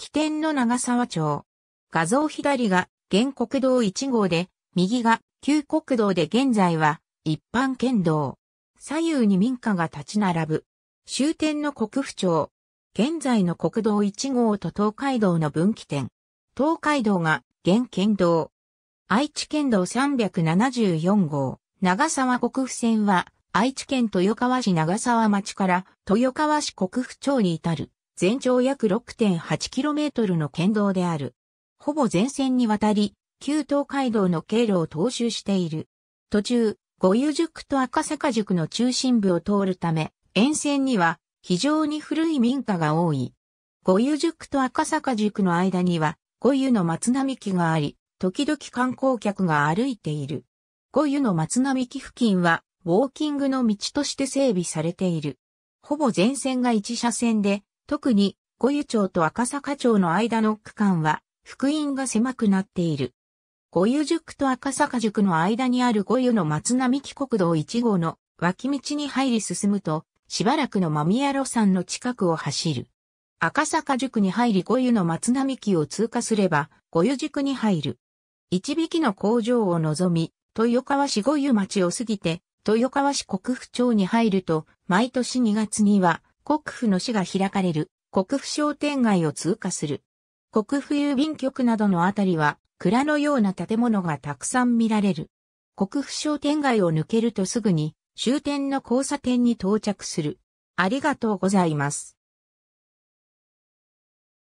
起点の長沢町。画像左が原国道1号で、右が旧国道で現在は一般県道。左右に民家が立ち並ぶ。終点の国府町。現在の国道1号と東海道の分岐点。東海道が現県道。愛知県道374号。長沢国府線は愛知県豊川市長沢町から豊川市国府町に至る。全長約 6.8km の県道である。ほぼ全線にわたり、旧東海道の経路を踏襲している。途中、五遊塾と赤坂塾の中心部を通るため、沿線には非常に古い民家が多い。五遊塾と赤坂塾の間には、五遊の松並木があり、時々観光客が歩いている。五湯の松並木付近は、ウォーキングの道として整備されている。ほぼ全線が一車線で、特に五湯町と赤坂町の間の区間は、福音が狭くなっている。五湯塾と赤坂塾の間にある五湯の松並木国道1号の脇道に入り進むと、しばらくの間宮路山の近くを走る。赤坂塾に入り五湯の松並木を通過すれば、五湯塾に入る。一匹の工場を望み、豊川市五湯町を過ぎて、豊川市国府町に入ると、毎年2月には、国府の市が開かれる国府商店街を通過する。国府郵便局などのあたりは蔵のような建物がたくさん見られる。国府商店街を抜けるとすぐに終点の交差点に到着する。ありがとうございます。